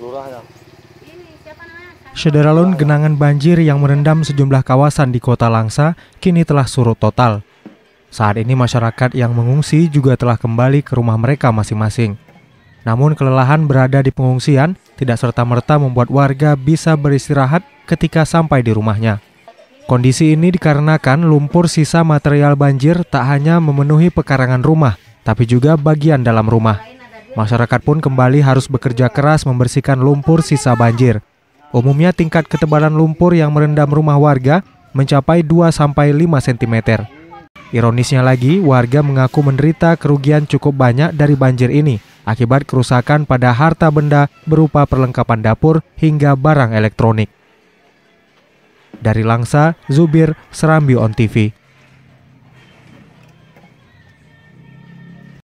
lurahnya. genangan banjir yang merendam sejumlah kawasan di kota Langsa kini telah surut total. Saat ini masyarakat yang mengungsi juga telah kembali ke rumah mereka masing-masing. Namun kelelahan berada di pengungsian tidak serta-merta membuat warga bisa beristirahat ketika sampai di rumahnya. Kondisi ini dikarenakan lumpur sisa material banjir tak hanya memenuhi pekarangan rumah, tapi juga bagian dalam rumah. Masyarakat pun kembali harus bekerja keras membersihkan lumpur sisa banjir. Umumnya tingkat ketebalan lumpur yang merendam rumah warga mencapai 2-5 cm. Ironisnya lagi, warga mengaku menderita kerugian cukup banyak dari banjir ini akibat kerusakan pada harta benda berupa perlengkapan dapur hingga barang elektronik. Dari Langsa, Zubir, Serambi On TV.